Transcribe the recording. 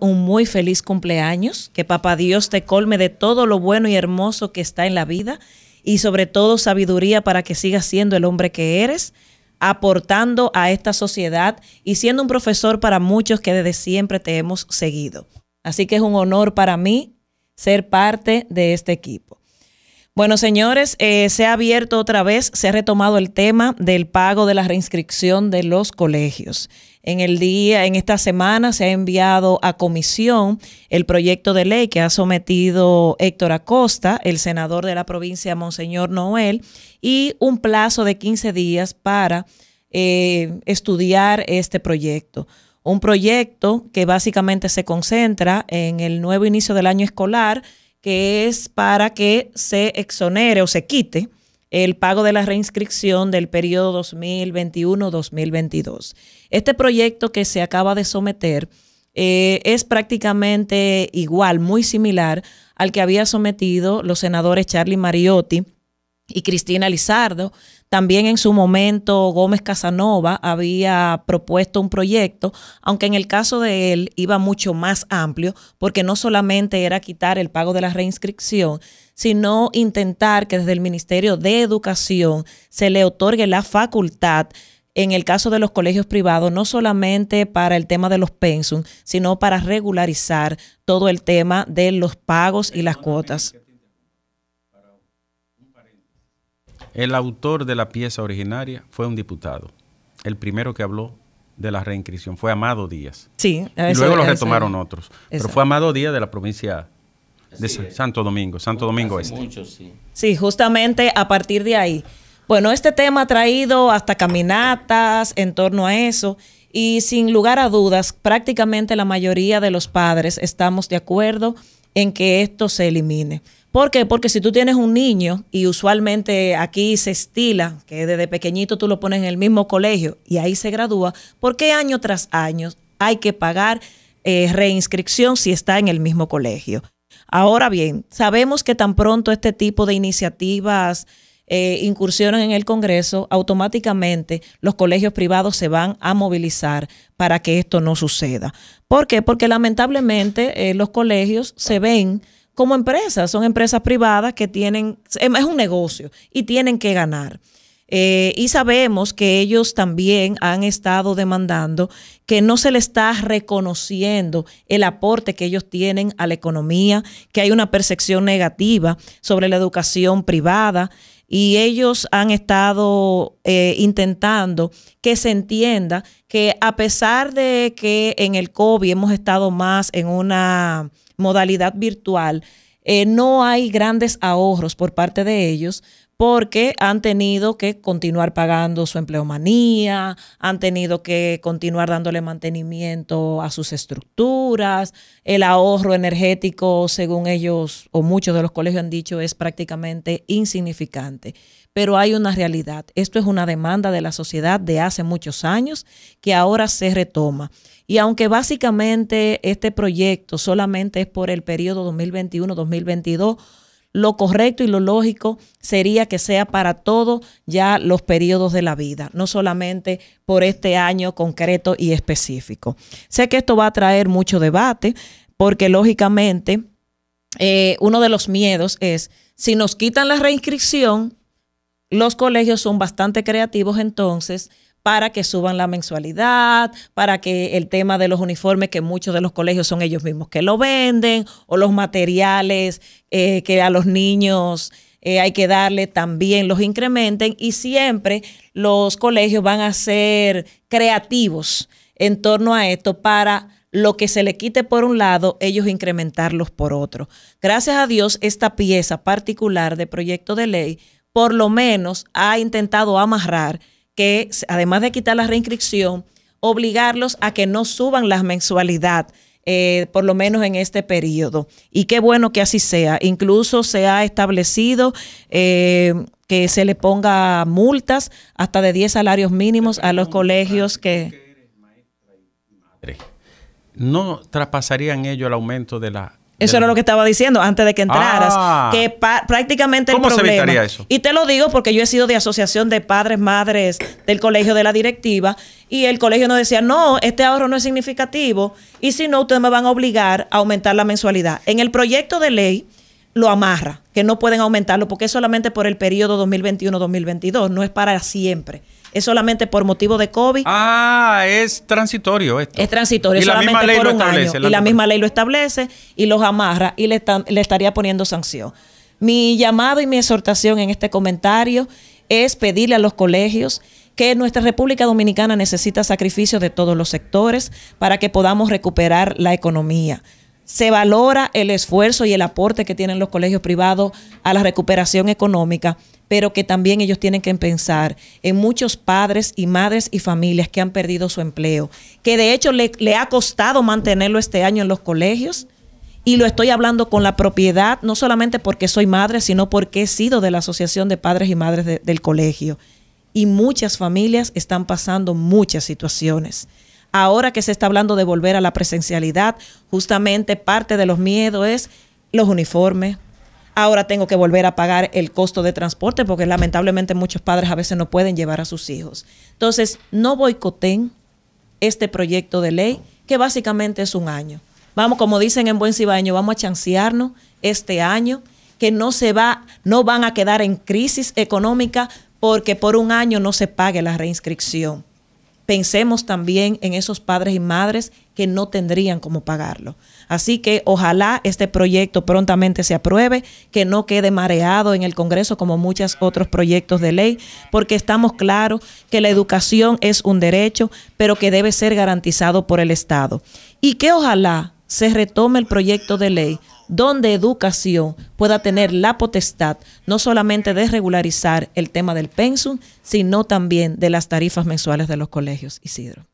un muy feliz cumpleaños, que Papá Dios te colme de todo lo bueno y hermoso que está en la vida y sobre todo sabiduría para que sigas siendo el hombre que eres, aportando a esta sociedad y siendo un profesor para muchos que desde siempre te hemos seguido. Así que es un honor para mí ser parte de este equipo. Bueno, señores, eh, se ha abierto otra vez, se ha retomado el tema del pago de la reinscripción de los colegios. En el día, en esta semana, se ha enviado a comisión el proyecto de ley que ha sometido Héctor Acosta, el senador de la provincia Monseñor Noel, y un plazo de 15 días para eh, estudiar este proyecto un proyecto que básicamente se concentra en el nuevo inicio del año escolar que es para que se exonere o se quite el pago de la reinscripción del periodo 2021-2022. Este proyecto que se acaba de someter eh, es prácticamente igual, muy similar al que había sometido los senadores Charlie Mariotti y Cristina Lizardo. También en su momento Gómez Casanova había propuesto un proyecto, aunque en el caso de él iba mucho más amplio, porque no solamente era quitar el pago de la reinscripción, sino intentar que desde el Ministerio de Educación se le otorgue la facultad en el caso de los colegios privados, no solamente para el tema de los pensum, sino para regularizar todo el tema de los pagos y las cuotas. El autor de la pieza originaria fue un diputado. El primero que habló de la reinscripción fue Amado Díaz. Sí, y luego lo retomaron eh, otros. Pero fue Amado Díaz de la provincia de Santo Domingo, Santo Domingo Este. sí. sí, justamente a partir de ahí. Bueno, este tema ha traído hasta caminatas en torno a eso y sin lugar a dudas, prácticamente la mayoría de los padres estamos de acuerdo en que esto se elimine. ¿Por qué? Porque si tú tienes un niño y usualmente aquí se estila que desde pequeñito tú lo pones en el mismo colegio y ahí se gradúa, ¿por qué año tras año hay que pagar eh, reinscripción si está en el mismo colegio? Ahora bien, sabemos que tan pronto este tipo de iniciativas eh, incursionan en el Congreso, automáticamente los colegios privados se van a movilizar para que esto no suceda. ¿Por qué? Porque lamentablemente eh, los colegios se ven como empresas, son empresas privadas que tienen, em, es un negocio y tienen que ganar. Eh, y sabemos que ellos también han estado demandando que no se le está reconociendo el aporte que ellos tienen a la economía, que hay una percepción negativa sobre la educación privada, y ellos han estado eh, intentando que se entienda que a pesar de que en el COVID hemos estado más en una modalidad virtual, eh, no hay grandes ahorros por parte de ellos porque han tenido que continuar pagando su empleomanía, han tenido que continuar dándole mantenimiento a sus estructuras, el ahorro energético, según ellos o muchos de los colegios han dicho, es prácticamente insignificante. Pero hay una realidad, esto es una demanda de la sociedad de hace muchos años que ahora se retoma. Y aunque básicamente este proyecto solamente es por el periodo 2021-2022, lo correcto y lo lógico sería que sea para todos ya los periodos de la vida, no solamente por este año concreto y específico. Sé que esto va a traer mucho debate porque lógicamente eh, uno de los miedos es si nos quitan la reinscripción, los colegios son bastante creativos entonces para que suban la mensualidad, para que el tema de los uniformes, que muchos de los colegios son ellos mismos que lo venden, o los materiales eh, que a los niños eh, hay que darle también los incrementen y siempre los colegios van a ser creativos en torno a esto para lo que se le quite por un lado, ellos incrementarlos por otro. Gracias a Dios, esta pieza particular de proyecto de ley por lo menos ha intentado amarrar que, además de quitar la reinscripción, obligarlos a que no suban la mensualidad. Eh, por lo menos en este periodo. Y qué bueno que así sea. Incluso se ha establecido eh, que se le ponga multas hasta de 10 salarios mínimos a los colegios que... No traspasarían ellos el aumento de la eso era lo que estaba diciendo antes de que entraras. Ah. que prácticamente Se evitaría eso? Y te lo digo porque yo he sido de asociación de padres, madres del colegio de la directiva y el colegio nos decía, no, este ahorro no es significativo y si no, ustedes me van a obligar a aumentar la mensualidad. En el proyecto de ley lo amarra, que no pueden aumentarlo, porque es solamente por el periodo 2021-2022, no es para siempre. Es solamente por motivo de COVID. Ah, es transitorio esto. Es transitorio, solamente la misma ley por un año. y la misma ley lo establece y los amarra y le, le estaría poniendo sanción. Mi llamado y mi exhortación en este comentario es pedirle a los colegios que nuestra República Dominicana necesita sacrificios de todos los sectores para que podamos recuperar la economía se valora el esfuerzo y el aporte que tienen los colegios privados a la recuperación económica, pero que también ellos tienen que pensar en muchos padres y madres y familias que han perdido su empleo, que de hecho le, ha costado mantenerlo este año en los colegios. Y lo estoy hablando con la propiedad, no solamente porque soy madre, sino porque he sido de la Asociación de Padres y Madres del Colegio. Y muchas familias están pasando muchas situaciones ahora que se está hablando de volver a la presencialidad, justamente parte de los miedos es los uniformes. Ahora tengo que volver a pagar el costo de transporte porque lamentablemente muchos padres a veces no pueden llevar a sus hijos. Entonces, no boicoten este proyecto de ley que básicamente es un año. Vamos, como dicen en Buen Cibaño, vamos a chancearnos este año que no se va, no van a quedar en crisis económica porque por un año no se pague la reinscripción pensemos también en esos padres y madres que no tendrían cómo pagarlo. Así que ojalá este proyecto prontamente se apruebe, que no quede mareado en el Congreso como muchos otros proyectos de ley, porque estamos claros que la educación es un derecho, pero que debe ser garantizado por el Estado. Y que ojalá se retome el proyecto de ley donde educación pueda tener la potestad no solamente de regularizar el tema del pensum, sino también de las tarifas mensuales de los colegios, Isidro.